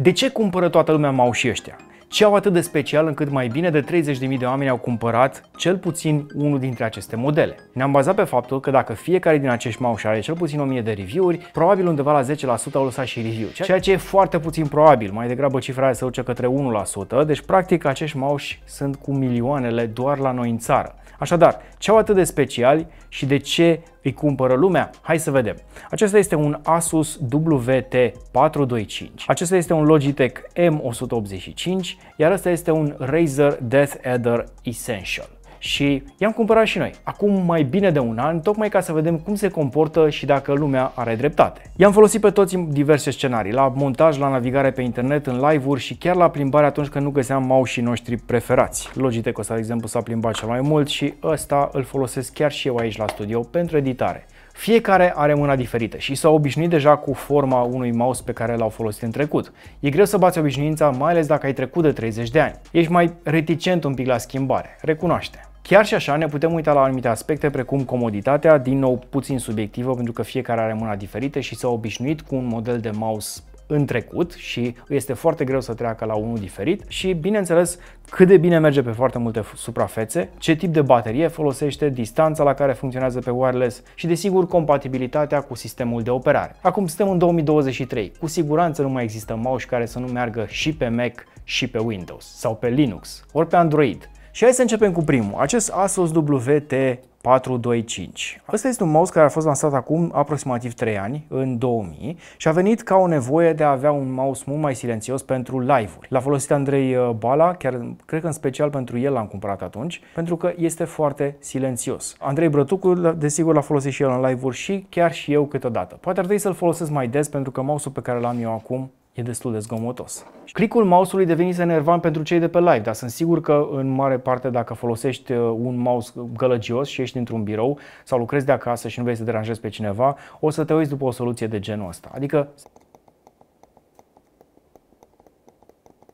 De ce cumpără toată lumea mau și ăștia? Ce au atât de special încât mai bine de 30.000 de oameni au cumpărat cel puțin unul dintre aceste modele? Ne-am bazat pe faptul că dacă fiecare din acești mouse are cel puțin 1000 de review-uri, probabil undeva la 10% au lăsat și review, ceea ce e foarte puțin probabil, mai degrabă cifra aia se duce către 1%, deci practic acești mouse sunt cu milioanele doar la noi în țară. Așadar, ce au atât de speciali și de ce îi cumpără lumea? Hai să vedem. Acesta este un Asus WT425. Acesta este un Logitech M185, iar ăsta este un Razer Death Adder Essential și i-am cumpărat și noi, acum mai bine de un an, tocmai ca să vedem cum se comportă și dacă lumea are dreptate. I-am folosit pe toți în diverse scenarii, la montaj, la navigare pe internet, în live-uri și chiar la plimbare atunci când nu găseam mouse-ii noștri preferați. Logitech ăsta, de exemplu, s-a plimbat cel mai mult și ăsta îl folosesc chiar și eu aici la studio pentru editare. Fiecare are mâna diferită și s-au obișnuit deja cu forma unui mouse pe care l-au folosit în trecut. E greu să bați obișnuința, mai ales dacă ai trecut de 30 de ani. Ești mai reticent un pic la schimbare, recunoaște. Chiar și așa ne putem uita la anumite aspecte precum comoditatea, din nou puțin subiectivă pentru că fiecare are mâna diferită și s-a obișnuit cu un model de mouse în trecut și este foarte greu să treacă la unul diferit și bineînțeles cât de bine merge pe foarte multe suprafețe, ce tip de baterie folosește, distanța la care funcționează pe wireless și desigur compatibilitatea cu sistemul de operare. Acum suntem în 2023, cu siguranță nu mai există mouse care să nu meargă și pe Mac și pe Windows sau pe Linux, ori pe Android, și hai să începem cu primul, acest Asus WT 425. Ăsta este un mouse care a fost lansat acum aproximativ 3 ani, în 2000, și a venit ca o nevoie de a avea un mouse mult mai silențios pentru live-uri. L-a folosit Andrei uh, Bala, chiar cred că în special pentru el l-am cumpărat atunci, pentru că este foarte silențios. Andrei Brătucu, desigur, l-a folosit și el în live-uri și chiar și eu câteodată. Poate ar trebui să-l folosesc mai des pentru că mouse-ul pe care l-am eu acum e destul de zgomotos. Clicul mouse-ului devenise enervant pentru cei de pe live, dar sunt sigur că în mare parte dacă folosești uh, un mouse gălăgios și ești într-un birou sau lucrezi de acasă și nu vrei să deranjezi pe cineva, o să te uiți după o soluție de genul ăsta. Adică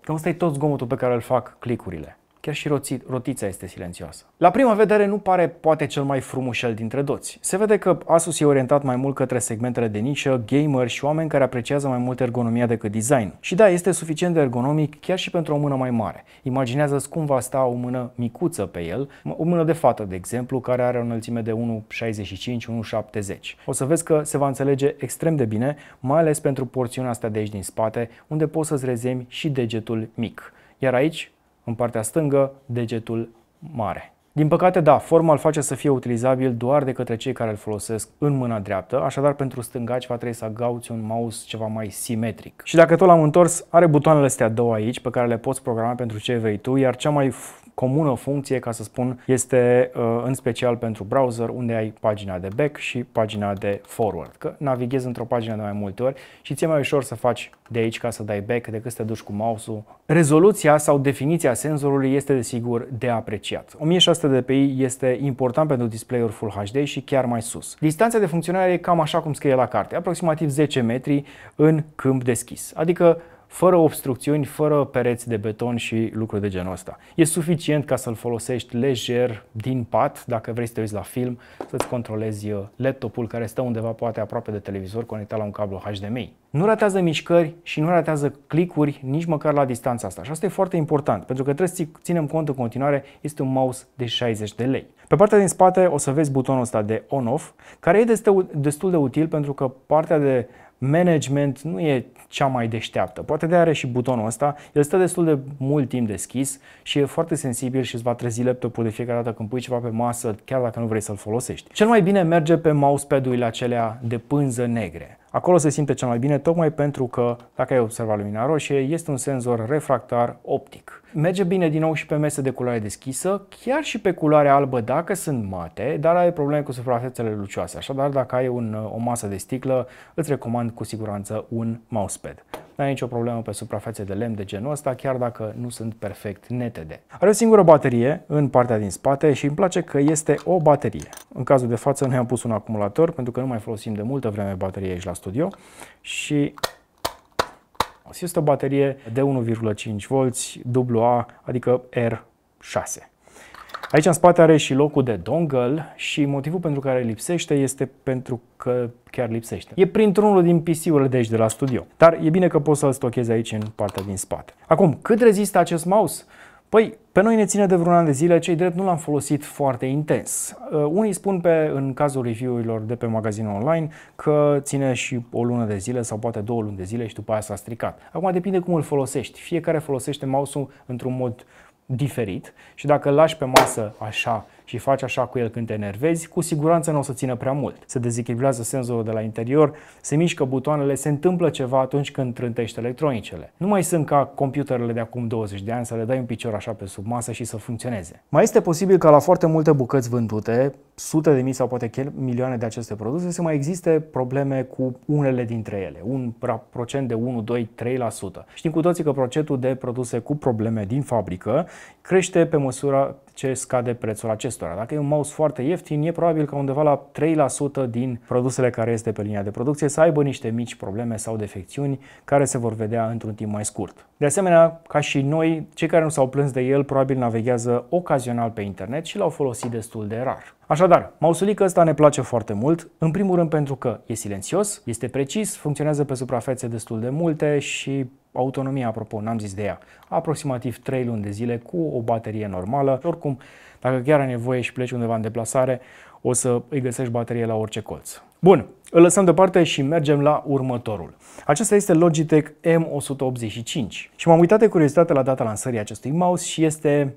că ăsta e tot zgomotul pe care îl fac clicurile. Chiar și roți, rotița este silențioasă. La prima vedere nu pare poate cel mai frumușel dintre toți. Se vede că Asus e orientat mai mult către segmentele de nișă, gamer și oameni care apreciază mai mult ergonomia decât design. Și da, este suficient de ergonomic chiar și pentru o mână mai mare. Imaginează-ți cum va sta o mână micuță pe el, o mână de fată, de exemplu, care are o înălțime de 1,65-1,70. O să vezi că se va înțelege extrem de bine, mai ales pentru porțiunea asta de aici din spate, unde poți să-ți rezemi și degetul mic. Iar aici în partea stângă degetul mare. Din păcate, da, forma îl face să fie utilizabil doar de către cei care îl folosesc în mâna dreaptă, așadar pentru stângaci va trebui să gauți un mouse ceva mai simetric. Și dacă tot l-am întors, are butoanele astea două aici pe care le poți programa pentru ce vrei tu, iar cea mai comună funcție, ca să spun, este uh, în special pentru browser unde ai pagina de back și pagina de forward. Că navighezi într-o pagină de mai multe ori și ți-e mai ușor să faci de aici ca să dai back decât să te duci cu mouse-ul. Rezoluția sau definiția senzorului este desigur de apreciat. 1600 de ppi este important pentru display-uri Full HD și chiar mai sus. Distanța de funcționare e cam așa cum scrie la carte, aproximativ 10 metri în câmp deschis, adică fără obstrucțiuni, fără pereți de beton și lucruri de genul ăsta. E suficient ca să-l folosești lejer din pat, dacă vrei să te uiți la film, să-ți controlezi uh, laptopul care stă undeva poate aproape de televizor conectat la un cablu HDMI. Nu ratează mișcări și nu ratează clicuri nici măcar la distanța asta. Și asta e foarte important, pentru că trebuie să ținem cont în continuare, este un mouse de 60 de lei. Pe partea din spate o să vezi butonul ăsta de on-off, care e destul de util pentru că partea de management nu e cea mai deșteaptă. Poate de are și butonul ăsta, el stă destul de mult timp deschis și e foarte sensibil și îți va trezi laptopul de fiecare dată când pui ceva pe masă, chiar dacă nu vrei să-l folosești. Cel mai bine merge pe mousepad-urile acelea de pânză negre. Acolo se simte cel mai bine, tocmai pentru că, dacă ai observat lumina roșie, este un senzor refractar optic. Merge bine din nou și pe mese de culoare deschisă, chiar și pe culoare albă dacă sunt mate, dar ai probleme cu suprafețele lucioase. Așadar, dacă ai un, o masă de sticlă, îți recomand cu siguranță un mousepad nu ai nicio problemă pe suprafețe de lemn de genul ăsta, chiar dacă nu sunt perfect netede. Are o singură baterie în partea din spate și îmi place că este o baterie. În cazul de față noi am pus un acumulator pentru că nu mai folosim de multă vreme baterie aici la studio și este o baterie de 1,5 V, AA, adică R6. Aici în spate are și locul de dongle și motivul pentru care lipsește este pentru că chiar lipsește. E printr-unul din PC-urile de aici de la studio, dar e bine că poți să-l stochezi aici în partea din spate. Acum, cât rezistă acest mouse? Păi, pe noi ne ține de vreun an de zile, cei drept nu l-am folosit foarte intens. Uh, unii spun pe, în cazul review-urilor de pe magazinul online că ține și o lună de zile sau poate două luni de zile și după aia s-a stricat. Acum depinde cum îl folosești. Fiecare folosește mouse-ul într-un mod diferit și dacă îl lași pe masă așa și faci așa cu el când te enervezi, cu siguranță nu o să țină prea mult. Se dezechilibrează senzorul de la interior, se mișcă butoanele, se întâmplă ceva atunci când trântești electronicele. Nu mai sunt ca computerele de acum 20 de ani să le dai un picior așa pe sub masă și să funcționeze. Mai este posibil ca la foarte multe bucăți vândute, sute de mii sau poate chiar milioane de aceste produse, să mai existe probleme cu unele dintre ele, un procent de 1, 2, 3%. Știm cu toții că procentul de produse cu probleme din fabrică crește pe măsură ce scade prețul acestora. Dacă e un mouse foarte ieftin, e probabil că undeva la 3% din produsele care este pe linia de producție să aibă niște mici probleme sau defecțiuni care se vor vedea într-un timp mai scurt. De asemenea, ca și noi, cei care nu s-au plâns de el probabil navighează ocazional pe internet și l-au folosit destul de rar. Așadar, mausulica ăsta ne place foarte mult, în primul rând pentru că e silențios, este precis, funcționează pe suprafețe destul de multe și autonomia, apropo, n-am zis de ea, aproximativ 3 luni de zile cu o baterie normală. Oricum, dacă chiar ai nevoie și pleci undeva în deplasare, o să îi găsești baterie la orice colț. Bun, îl lăsăm deoparte și mergem la următorul. Acesta este Logitech M185 și m-am uitat de curiozitate la data lansării acestui mouse și este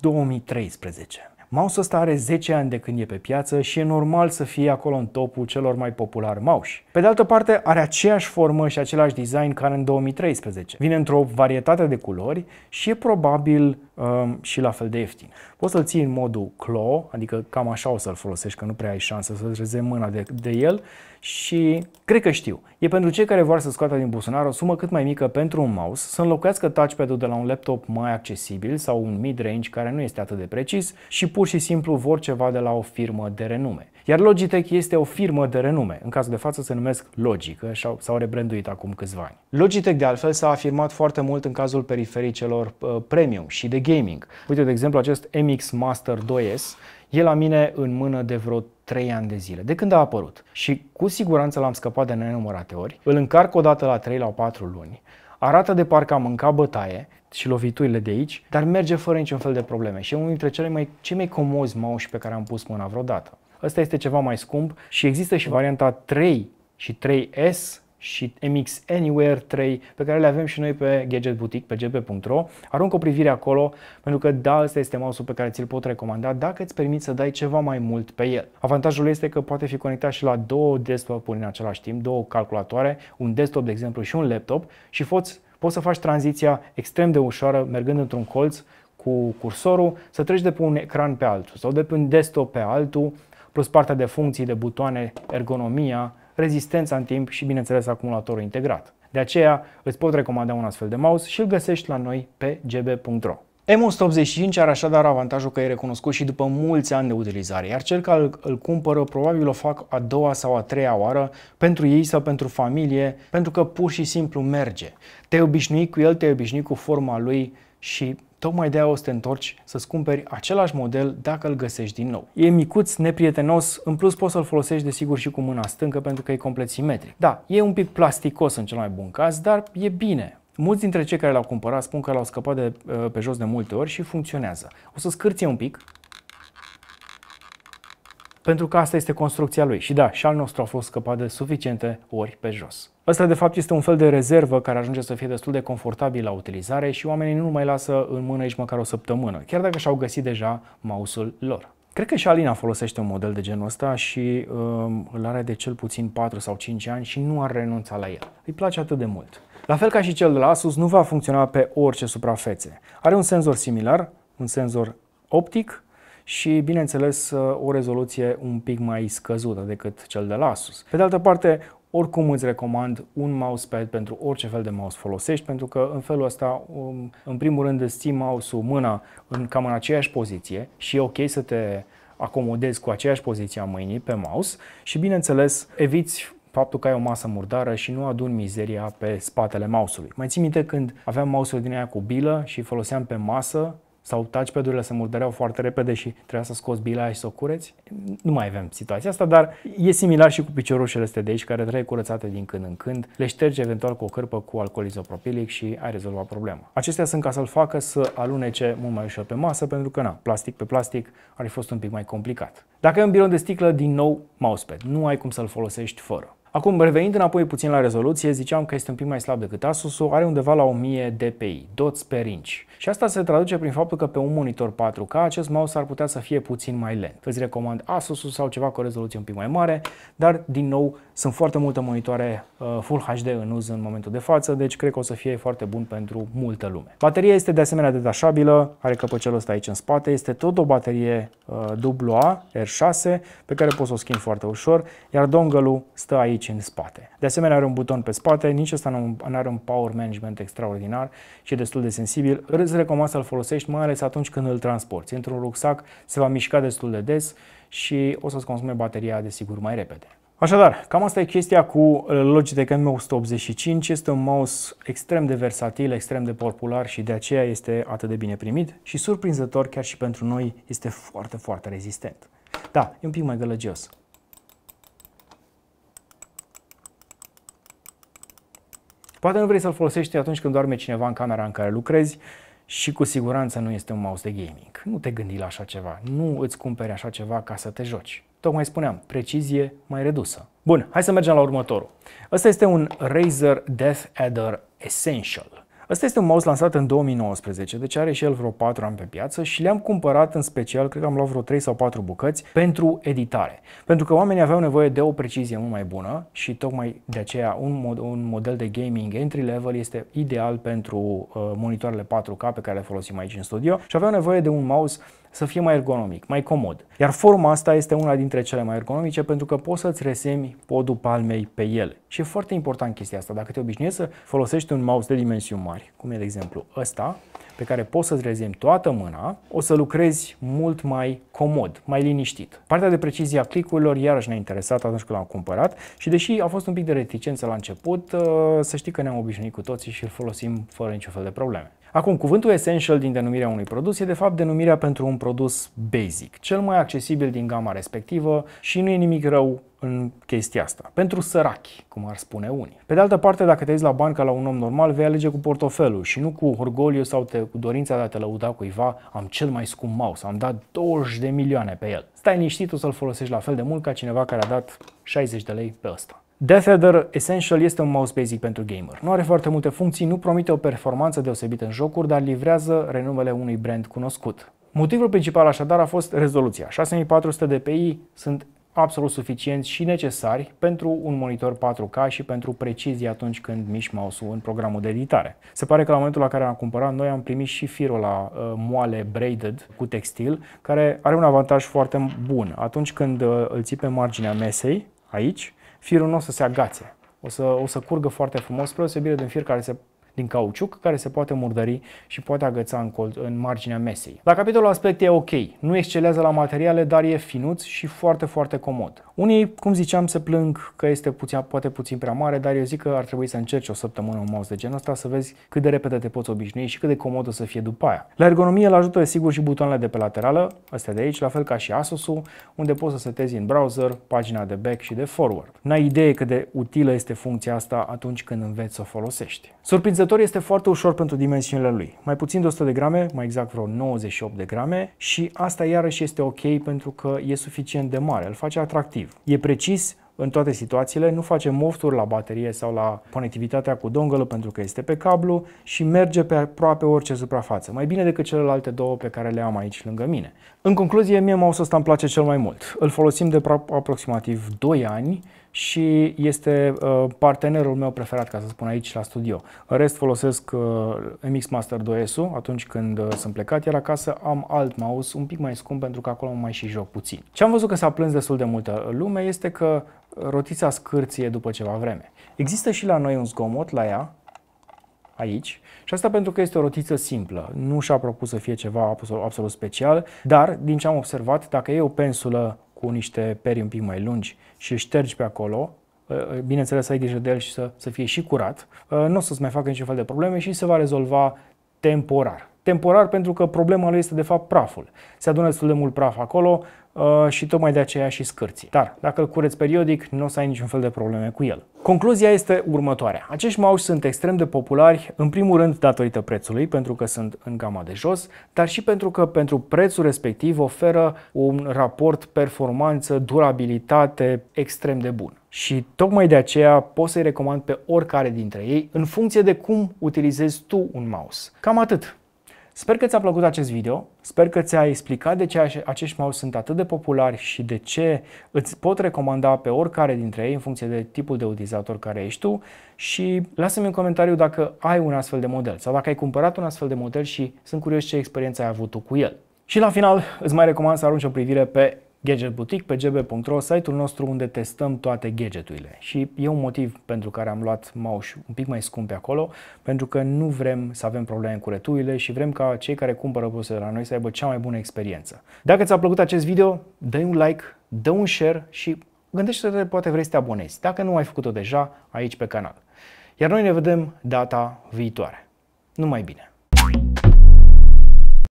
2013. Mouse ăsta are 10 ani de când e pe piață și e normal să fie acolo în topul celor mai populari mouse. Pe de altă parte, are aceeași formă și același design ca în 2013. Vine într-o varietate de culori și e probabil um, și la fel de ieftin. Poți să-l ții în modul claw, adică cam așa o să-l folosești, că nu prea ai șansă să-ți mâna de, de el, și cred că știu. E pentru cei care vor să scoată din buzunar o sumă cât mai mică pentru un mouse, să înlocuiască touchpad-ul de la un laptop mai accesibil sau un mid-range care nu este atât de precis și pur și simplu vor ceva de la o firmă de renume. Iar Logitech este o firmă de renume, în cazul de față se numesc Logic, s-au rebranduit acum câțiva ani. Logitech de altfel s-a afirmat foarte mult în cazul perifericelor uh, premium și de gaming. Uite, de exemplu, acest MX Master 2S E la mine în mână de vreo 3 ani de zile, de când a apărut. Și cu siguranță l-am scăpat de nenumărate ori. Îl încarc o dată la 3 la 4 luni. Arată de parcă am mâncat bătaie și loviturile de aici, dar merge fără niciun fel de probleme și e unul dintre cele mai, cei mai comozi mouse pe care am pus mâna vreodată. Ăsta este ceva mai scump și există și varianta 3 și 3S și MX Anywhere 3 pe care le avem și noi pe Gadget Boutique, pe gb.ro. Arunc o privire acolo pentru că da, ăsta este mouse-ul pe care ți-l pot recomanda dacă îți permiți să dai ceva mai mult pe el. Avantajul este că poate fi conectat și la două desktop-uri în același timp, două calculatoare, un desktop de exemplu și un laptop și poți, poți să faci tranziția extrem de ușoară mergând într-un colț cu cursorul, să treci de pe un ecran pe altul sau de pe un desktop pe altul, plus partea de funcții, de butoane, ergonomia, rezistența în timp și, bineînțeles, acumulatorul integrat. De aceea îți pot recomanda un astfel de mouse și îl găsești la noi pe gb.ro. M185 are așadar avantajul că e recunoscut și după mulți ani de utilizare, iar cel care îl cumpără probabil o fac a doua sau a treia oară pentru ei sau pentru familie, pentru că pur și simplu merge. Te obișnui cu el, te obișnui cu forma lui și tocmai de-aia o să te întorci să-ți cumperi același model dacă îl găsești din nou. E micuț, neprietenos, în plus poți să-l folosești desigur și cu mâna stâncă pentru că e complet simetric. Da, e un pic plasticos în cel mai bun caz, dar e bine, Mulți dintre cei care l-au cumpărat spun că l-au scăpat de, uh, pe jos de multe ori și funcționează. O să scârție un pic, pentru că asta este construcția lui. Și da, și al nostru a fost scăpat de suficiente ori pe jos. Ăsta de fapt este un fel de rezervă care ajunge să fie destul de confortabil la utilizare și oamenii nu mai lasă în mână nici măcar o săptămână, chiar dacă și-au găsit deja mouse-ul lor. Cred că și Alina folosește un model de genul ăsta și um, îl are de cel puțin 4 sau 5 ani și nu ar renunța la el. Îi place atât de mult. La fel ca și cel de la Asus, nu va funcționa pe orice suprafețe. Are un senzor similar, un senzor optic și, bineînțeles, uh, o rezoluție un pic mai scăzută decât cel de la Asus. Pe de altă parte, oricum îți recomand un mousepad pentru orice fel de mouse folosești, pentru că în felul ăsta, um, în primul rând, îți ții mouse-ul mâna în cam în aceeași poziție și e ok să te acomodezi cu aceeași poziție a mâinii pe mouse și, bineînțeles, eviți faptul că ai o masă murdară și nu adun mizeria pe spatele mouse-ului. Mai țin minte când aveam mouse-ul din aia cu bilă și foloseam pe masă sau touchpad-urile se murdăreau foarte repede și trebuia să scoți bila și să o cureți. Nu mai avem situația asta, dar e similar și cu piciorușele astea de aici care trebuie curățate din când în când, le ștergi eventual cu o cărpă cu alcool izopropilic și ai rezolvat problema. Acestea sunt ca să-l facă să alunece mult mai ușor pe masă, pentru că na, plastic pe plastic ar fi fost un pic mai complicat. Dacă ai un biron de sticlă, din nou mousepad, nu ai cum să-l folosești fără. Acum, revenind înapoi puțin la rezoluție, ziceam că este un pic mai slab decât Asus, are undeva la 1000 dpi, dots per inch. Și asta se traduce prin faptul că pe un monitor 4K acest mouse ar putea să fie puțin mai lent. Îți recomand Asus sau ceva cu o rezoluție un pic mai mare, dar din nou sunt foarte multe monitoare uh, Full HD în uz în momentul de față, deci cred că o să fie foarte bun pentru multă lume. Bateria este de asemenea detașabilă, are căpăcelul ăsta aici în spate, este tot o baterie AA uh, R6 pe care poți să o schimbi foarte ușor, iar dongle-ul stă aici aici în spate. De asemenea are un buton pe spate, nici ăsta nu are un power management extraordinar și destul de sensibil. Îți recomand să-l folosești mai ales atunci când îl transporti. Într-un rucsac se va mișca destul de des și o să-ți consume bateria desigur mai repede. Așadar, cam asta e chestia cu uh, Logitech M185. Este un mouse extrem de versatil, extrem de popular și de aceea este atât de bine primit și surprinzător chiar și pentru noi este foarte, foarte rezistent. Da, e un pic mai gălăgios, Poate nu vrei să-l folosești atunci când doarme cineva în camera în care lucrezi și cu siguranță nu este un mouse de gaming. Nu te gândi la așa ceva, nu îți cumperi așa ceva ca să te joci. Tocmai spuneam, precizie mai redusă. Bun, hai să mergem la următorul. Ăsta este un Razer Death Adder Essential. Asta este un mouse lansat în 2019, deci are și el vreo 4 ani pe piață și le-am cumpărat în special, cred că am luat vreo 3 sau 4 bucăți, pentru editare. Pentru că oamenii aveau nevoie de o precizie mult mai bună și tocmai de aceea un, mod, un model de gaming entry level este ideal pentru uh, monitoarele 4K pe care le folosim aici în studio și aveau nevoie de un mouse să fie mai ergonomic, mai comod. Iar forma asta este una dintre cele mai ergonomice pentru că poți să-ți resemi podul palmei pe ele. Și e foarte important chestia asta. Dacă te obișnuiești să folosești un mouse de dimensiuni mari, cum e de exemplu ăsta, pe care poți să-ți rezemi toată mâna, o să lucrezi mult mai comod, mai liniștit. Partea de precizie a clicurilor iarăși ne-a interesat atunci când l-am cumpărat și deși a fost un pic de reticență la început, ă, să știi că ne-am obișnuit cu toții și îl folosim fără niciun fel de probleme. Acum, cuvântul essential din denumirea unui produs e de fapt denumirea pentru un produs basic, cel mai accesibil din gama respectivă și nu e nimic rău în chestia asta. Pentru săraci, cum ar spune unii. Pe de altă parte, dacă te uiți la bancă la un om normal, vei alege cu portofelul și nu cu orgoliu sau te, cu dorința de a te lăuda cuiva, am cel mai scump mouse, am dat 20 de milioane pe el. Stai liniștit, o să-l folosești la fel de mult ca cineva care a dat 60 de lei pe ăsta. Death Adder Essential este un mouse basic pentru gamer. Nu are foarte multe funcții, nu promite o performanță deosebită în jocuri, dar livrează renumele unui brand cunoscut. Motivul principal așadar a fost rezoluția. 6400 dpi sunt absolut suficienți și necesari pentru un monitor 4K și pentru precizie atunci când miști mouse-ul în programul de editare. Se pare că la momentul la care am cumpărat, noi am primit și firul la uh, moale braided cu textil, care are un avantaj foarte bun. Atunci când uh, îl ții pe marginea mesei, aici, firul nu o să se agațe. O să, o să curgă foarte frumos, spre o de un fir care se din cauciuc care se poate murdări și poate agăța în, col- în marginea mesei. La capitolul aspecte e ok, nu excelează la materiale, dar e finuț și foarte, foarte comod. Unii, cum ziceam, se plâng că este puțin, poate puțin prea mare, dar eu zic că ar trebui să încerci o săptămână un mouse de genul ăsta să vezi cât de repede te poți obișnui și cât de comod o să fie după aia. La ergonomie îl ajută sigur și butoanele de pe laterală, astea de aici, la fel ca și Asus-ul, unde poți să setezi în browser pagina de back și de forward. N-ai idee cât de utilă este funcția asta atunci când înveți să o folosești. Surprinzător Alegătorul este foarte ușor pentru dimensiunile lui. Mai puțin de 100 de grame, mai exact vreo 98 de grame și asta iarăși este ok pentru că e suficient de mare, îl face atractiv. E precis, în toate situațiile, nu face mofturi la baterie sau la conectivitatea cu dongle pentru că este pe cablu și merge pe aproape orice suprafață, mai bine decât celelalte două pe care le am aici lângă mine. În concluzie, mie mouse ăsta îmi place cel mai mult. Îl folosim de aproximativ 2 ani și este uh, partenerul meu preferat, ca să spun aici, la studio. În rest folosesc uh, MX Master 2S-ul atunci când uh, sunt plecat, iar acasă am alt mouse un pic mai scump pentru că acolo mai și joc puțin. Ce am văzut că s-a plâns destul de multă lume este că rotița scârție după ceva vreme. Există și la noi un zgomot la ea, aici. Și asta pentru că este o rotiță simplă. Nu și-a propus să fie ceva absolut, absolut special, dar din ce am observat, dacă e o pensulă cu niște peri un pic mai lungi și îl ștergi pe acolo, ă, ă, bineînțeles să ai grijă de el și să, să fie și curat, ă, nu o să-ți mai facă niciun fel de probleme și se va rezolva temporar temporar pentru că problema lui este de fapt praful. Se adună destul de mult praf acolo uh, și tocmai de aceea și scârții. Dar dacă îl cureți periodic, nu o să ai niciun fel de probleme cu el. Concluzia este următoarea. Acești mauși sunt extrem de populari, în primul rând datorită prețului, pentru că sunt în gama de jos, dar și pentru că pentru prețul respectiv oferă un raport performanță, durabilitate extrem de bun. Și tocmai de aceea pot să-i recomand pe oricare dintre ei în funcție de cum utilizezi tu un mouse. Cam atât. Sper că ți-a plăcut acest video, sper că ți-a explicat de ce acești mouse sunt atât de populari și de ce îți pot recomanda pe oricare dintre ei în funcție de tipul de utilizator care ești tu și lasă-mi un comentariu dacă ai un astfel de model sau dacă ai cumpărat un astfel de model și sunt curios ce experiență ai avut tu cu el. Și la final îți mai recomand să arunci o privire pe Gadget Boutique pe gb.ro, site-ul nostru unde testăm toate gadgeturile. Și e un motiv pentru care am luat mouse un pic mai scump pe acolo, pentru că nu vrem să avem probleme cu returile și vrem ca cei care cumpără produse de la noi să aibă cea mai bună experiență. Dacă ți-a plăcut acest video, dă un like, dă un share și gândește-te poate vrei să te abonezi, dacă nu ai făcut-o deja aici pe canal. Iar noi ne vedem data viitoare. Numai bine!